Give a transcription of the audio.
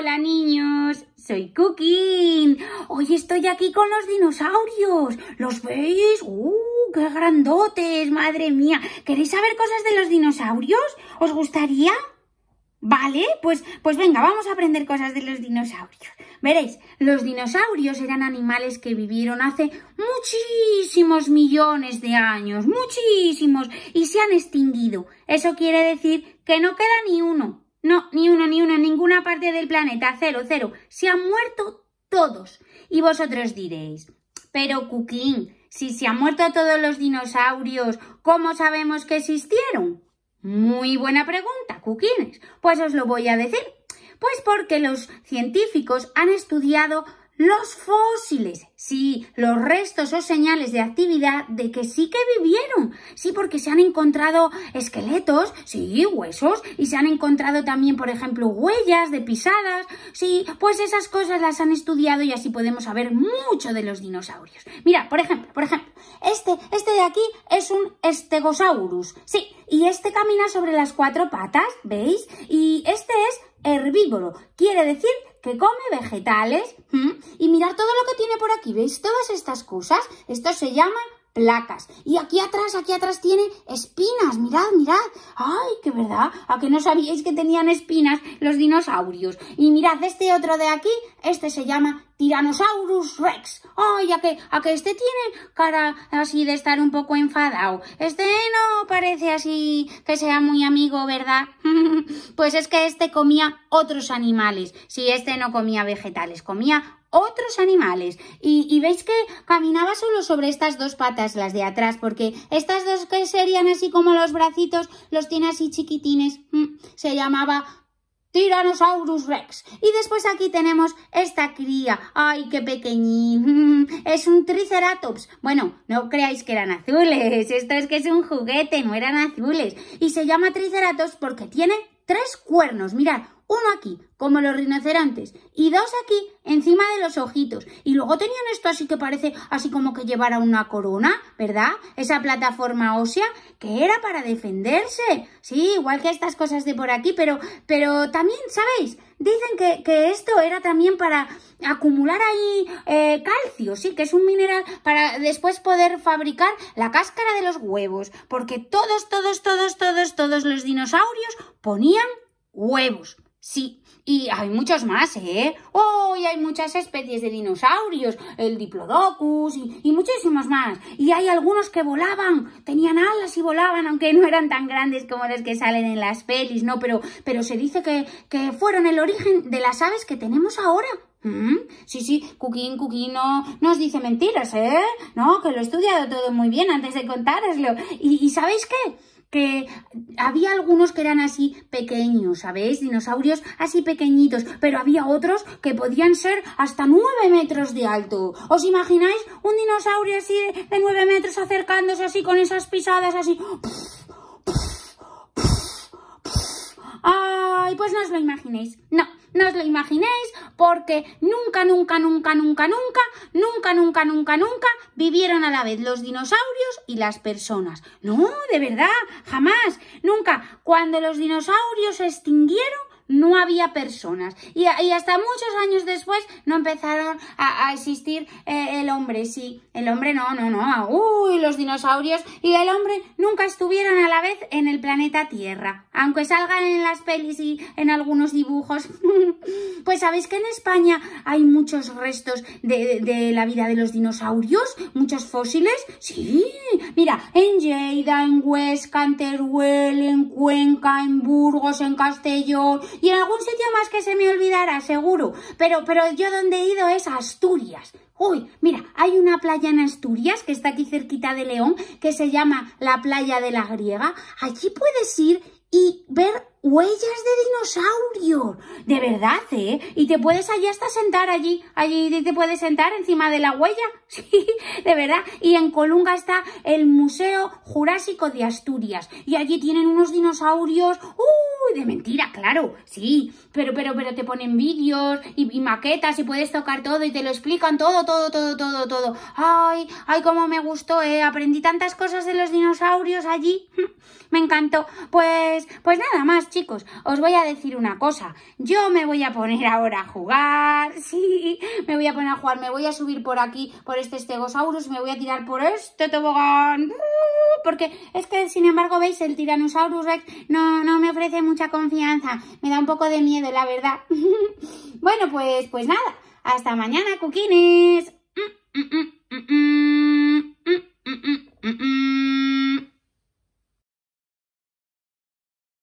Hola niños, soy Cookie. Hoy estoy aquí con los dinosaurios. ¿Los veis? ¡Uh, qué grandotes! ¡Madre mía! ¿Queréis saber cosas de los dinosaurios? ¿Os gustaría? Vale, pues, pues venga, vamos a aprender cosas de los dinosaurios. Veréis, los dinosaurios eran animales que vivieron hace muchísimos millones de años, muchísimos, y se han extinguido. Eso quiere decir que no queda ni uno. No, ni uno, ni uno, ninguna parte del planeta, cero, cero. Se han muerto todos. Y vosotros diréis, pero Cuquín, si se han muerto todos los dinosaurios, ¿cómo sabemos que existieron? Muy buena pregunta, Cuquines. Pues os lo voy a decir. Pues porque los científicos han estudiado los fósiles, sí, los restos o señales de actividad de que sí que vivieron. Sí, porque se han encontrado esqueletos, sí, huesos, y se han encontrado también, por ejemplo, huellas de pisadas. Sí, pues esas cosas las han estudiado y así podemos saber mucho de los dinosaurios. Mira, por ejemplo, por ejemplo, este, este de aquí es un Stegosaurus. Sí, y este camina sobre las cuatro patas, ¿veis? Y este es herbívoro, quiere decir que come vegetales. Y mirad todo lo que tiene por aquí, ¿veis? Todas estas cosas, esto se llama placas. Y aquí atrás, aquí atrás tiene espinas. Mirad, mirad. Ay, qué verdad. ¿A que no sabíais que tenían espinas los dinosaurios? Y mirad este otro de aquí. Este se llama Tiranosaurus Rex. Ay, a que, a este tiene cara así de estar un poco enfadado. Este no parece así que sea muy amigo, ¿verdad? pues es que este comía otros animales. Si sí, este no comía vegetales, comía otros animales. Y, y, veis que caminaba solo sobre estas dos patas, las de atrás, porque estas dos que serían así como los bracitos, los tiene así chiquitines. Mm, se llamaba Tyrannosaurus Rex. Y después aquí tenemos esta cría. ¡Ay, qué pequeñín! Es un Triceratops. Bueno, no creáis que eran azules. Esto es que es un juguete, no eran azules. Y se llama Triceratops porque tiene tres cuernos. Mirad, uno aquí, como los rinocerontes, y dos aquí, encima de los ojitos. Y luego tenían esto así que parece así como que llevara una corona, ¿verdad? Esa plataforma ósea que era para defenderse. Sí, igual que estas cosas de por aquí, pero, pero también, ¿sabéis? Dicen que, esto era también para acumular ahí eh, calcio, sí, que es un mineral para después poder fabricar la cáscara de los huevos, porque todos, todos, todos, todos, todos los dinosaurios ponían huevos. Sí, y hay muchos más, ¿eh? ¡Oh! Y hay muchas especies de dinosaurios, el Diplodocus y, muchísimos más. Y hay algunos que volaban, tenían alas y volaban, aunque no eran tan grandes como los que salen en las pelis, ¿no? Pero, pero se dice que, que fueron el origen de las aves que tenemos ahora. ¿Mm? Sí, sí, Cuquín, Cuquín no nos dice mentiras, ¿eh? No, que lo he estudiado todo muy bien antes de contárselo. ¿Y, y sabéis qué? que había algunos que eran así pequeños, ¿sabéis? Dinosaurios así pequeñitos, pero había otros que podían ser hasta nueve metros de alto. ¿Os imagináis un dinosaurio así de nueve metros acercándose así con esas pisadas así? Ay, pues no os lo imaginéis. No, no os lo imaginéis porque nunca, nunca, nunca, nunca, nunca, nunca, nunca, nunca, nunca vivieron a la vez los dinosaurios y las personas. No, de verdad, jamás, nunca. Cuando los dinosaurios se extinguieron, no había personas. Y, hasta muchos años después no empezaron a, existir eh, el hombre, sí. El hombre no, no, no. Uy, los dinosaurios y el hombre nunca estuvieron a la vez en el planeta Tierra. Aunque salgan en las pelis y en algunos dibujos. pues sabéis que en España hay muchos restos de, la vida de los dinosaurios, muchos fósiles. Sí, mira, en Lleida, en Huesca, en Teruel, en Cuenca, en Burgos, en Castellón, y en algún sitio más que se me olvidara, seguro. Pero, pero yo donde he ido es Asturias. Uy, mira, hay una playa en Asturias que está aquí cerquita de León que se llama la playa de la Griega. Allí puedes ir y ver huellas de dinosaurio. De verdad, ¿eh? Y te puedes allí hasta sentar allí. Allí te puedes sentar encima de la huella. Sí, de verdad. Y en Colunga está el Museo Jurásico de Asturias. Y allí tienen unos dinosaurios. ¡Uy! De mentira, claro. Sí. Pero, pero, pero te ponen vídeos y maquetas y puedes tocar todo y te lo explican todo, todo, todo, todo, todo. Ay, ay, cómo me gustó, eh. Aprendí tantas cosas de los dinosaurios allí. me encantó. Pues, pues nada más, chicos. Os voy a decir una cosa. Yo me voy a poner ahora a jugar. Sí, me voy a poner a jugar. Me voy a subir por aquí, por este Stegosaurus. me voy a tirar por este tobogán. Porque es que, sin embargo, veis, el Tyrannosaurus Rex no, no me ofrece mucha confianza. Me da un poco de miedo, la verdad. bueno, pues, pues nada. ¡Hasta mañana, cuquines!